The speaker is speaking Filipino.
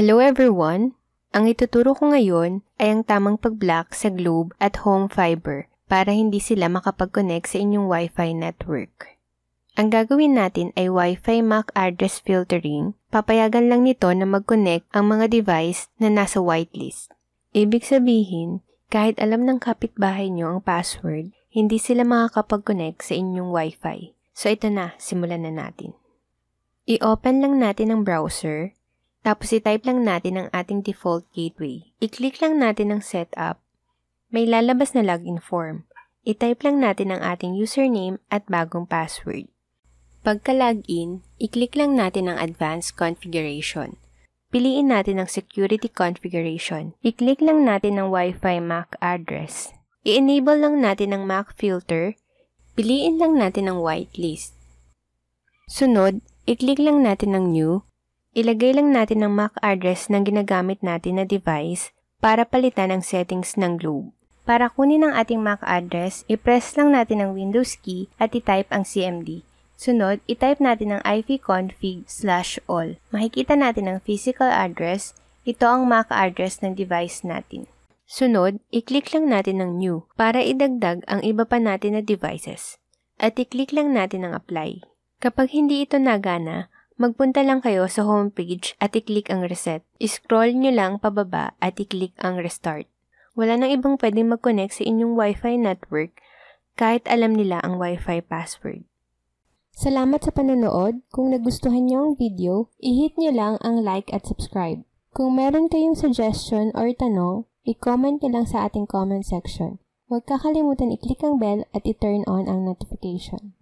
Hello everyone! Ang ituturo ko ngayon ay ang tamang pag-block sa globe at home fiber para hindi sila makapag-connect sa inyong Wi-Fi network. Ang gagawin natin ay Wi-Fi MAC address filtering. Papayagan lang nito na mag-connect ang mga device na nasa whitelist. Ibig sabihin, kahit alam ng kapitbahay nyo ang password, hindi sila makakapag-connect sa inyong Wi-Fi. So ito na, simulan na natin. I-open lang natin ang browser tapos i-type lang natin ang ating default gateway. I-click lang natin ang setup. May lalabas na login form. I-type lang natin ang ating username at bagong password. Pagka-login, i-click lang natin ang Advanced Configuration. Piliin natin ang Security Configuration. I-click lang natin ang Wi-Fi MAC address. I-enable lang natin ang MAC filter. Piliin lang natin ang whitelist. Sunod, i-click lang natin ang New Ilagay lang natin ang MAC address ng ginagamit natin na device para palitan ang settings ng globe. Para kunin ang ating MAC address, i-press lang natin ang Windows key at i-type ang CMD. Sunod, i-type natin ang ivconfig slash all. Makikita natin ang physical address. Ito ang MAC address ng device natin. Sunod, i-click lang natin ang New para idagdag ang iba pa natin na devices. At i-click lang natin ang Apply. Kapag hindi ito nagana, Magpunta lang kayo sa homepage at i-click ang reset. I-scroll nyo lang pababa at i-click ang restart. Wala nang ibang pwedeng mag-connect sa inyong Wi-Fi network kahit alam nila ang Wi-Fi password. Salamat sa panonood. Kung nagustuhan niyo ang video, i-hit niyo lang ang like at subscribe. Kung meron kayong suggestion or tanong, i-comment niyo lang sa ating comment section. Huwag kakalimutan i-click ang bell at i-turn on ang notification.